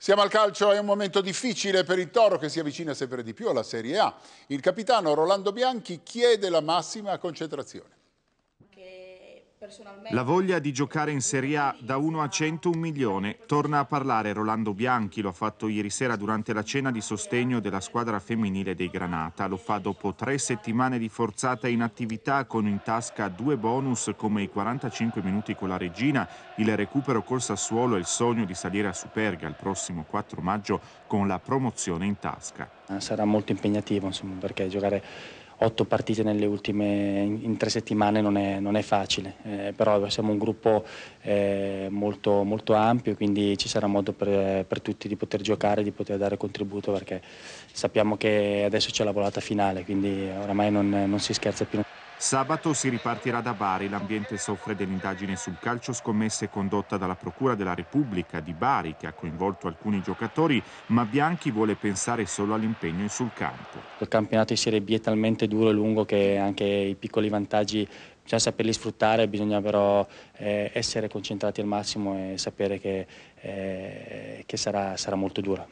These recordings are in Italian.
Siamo al calcio, è un momento difficile per il Toro che si avvicina sempre di più alla Serie A. Il capitano Rolando Bianchi chiede la massima concentrazione. La voglia di giocare in Serie A da 1 a 100 un milione. Torna a parlare Rolando Bianchi, lo ha fatto ieri sera durante la cena di sostegno della squadra femminile dei Granata. Lo fa dopo tre settimane di forzata inattività con in tasca due bonus come i 45 minuti con la Regina, il recupero col Sassuolo e il sogno di salire a Superga il prossimo 4 maggio con la promozione in tasca. Sarà molto impegnativo insomma, perché giocare otto partite nelle ultime in tre settimane non è, non è facile, eh, però siamo un gruppo eh, molto, molto, ampio quindi ci sarà modo per, per, tutti di poter giocare, di poter dare contributo perché sappiamo che adesso c'è la volata finale, quindi oramai non, non si scherza più. Sabato si ripartirà da Bari, l'ambiente soffre dell'indagine sul calcio scommesse condotta dalla Procura della Repubblica di Bari che ha coinvolto alcuni giocatori, ma Bianchi vuole pensare solo all'impegno sul campo. Il campionato di Serie B è talmente duro e lungo che anche i piccoli vantaggi bisogna saperli sfruttare, bisogna però eh, essere concentrati al massimo e sapere che, eh, che sarà, sarà molto dura.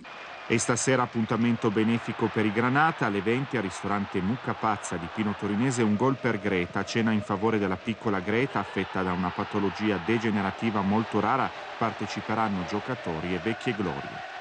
E stasera appuntamento benefico per i Granata alle 20 al ristorante Mucca Pazza di Pino Torinese un gol per Greta, cena in favore della piccola Greta affetta da una patologia degenerativa molto rara, parteciperanno giocatori e vecchie glorie.